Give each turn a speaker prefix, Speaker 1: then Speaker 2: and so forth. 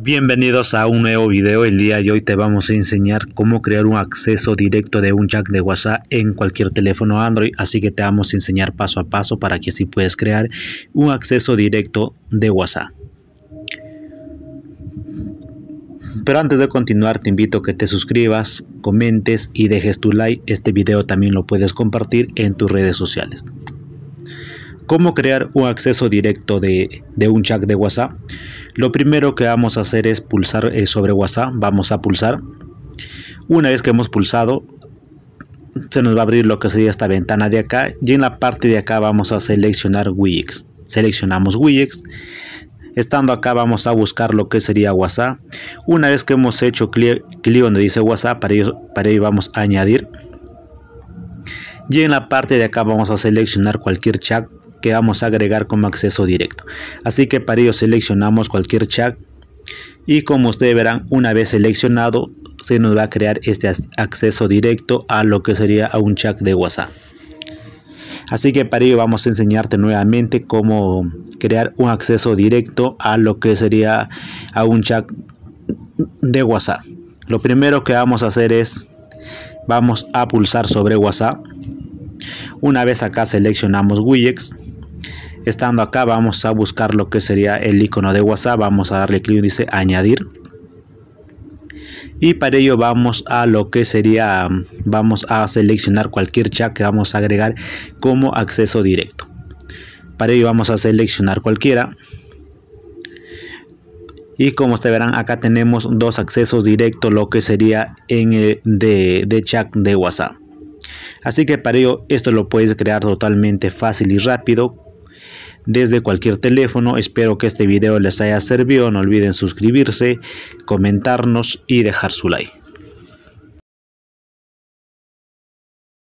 Speaker 1: Bienvenidos a un nuevo video, el día de hoy te vamos a enseñar cómo crear un acceso directo de un chat de WhatsApp en cualquier teléfono Android, así que te vamos a enseñar paso a paso para que así puedes crear un acceso directo de WhatsApp. Pero antes de continuar te invito a que te suscribas, comentes y dejes tu like, este video también lo puedes compartir en tus redes sociales. ¿Cómo crear un acceso directo de un chat de WhatsApp? Lo primero que vamos a hacer es pulsar eh, sobre WhatsApp. Vamos a pulsar. Una vez que hemos pulsado, se nos va a abrir lo que sería esta ventana de acá. Y en la parte de acá vamos a seleccionar Wix. Seleccionamos Wix. Estando acá vamos a buscar lo que sería WhatsApp. Una vez que hemos hecho clic, donde dice WhatsApp, para para ello vamos a añadir. Y en la parte de acá vamos a seleccionar cualquier chat que vamos a agregar como acceso directo. Así que para ello seleccionamos cualquier chat y como ustedes verán una vez seleccionado se nos va a crear este acceso directo a lo que sería a un chat de WhatsApp. Así que para ello vamos a enseñarte nuevamente cómo crear un acceso directo a lo que sería a un chat de WhatsApp. Lo primero que vamos a hacer es vamos a pulsar sobre WhatsApp. Una vez acá seleccionamos widgets Estando acá vamos a buscar lo que sería el icono de WhatsApp. Vamos a darle clic dice añadir. Y para ello vamos a lo que sería, vamos a seleccionar cualquier chat que vamos a agregar como acceso directo. Para ello vamos a seleccionar cualquiera. Y como ustedes verán, acá tenemos dos accesos directos, lo que sería en el de, de chat de WhatsApp. Así que para ello esto lo puedes crear totalmente fácil y rápido desde cualquier teléfono. Espero que este video les haya servido. No olviden suscribirse, comentarnos y dejar su like.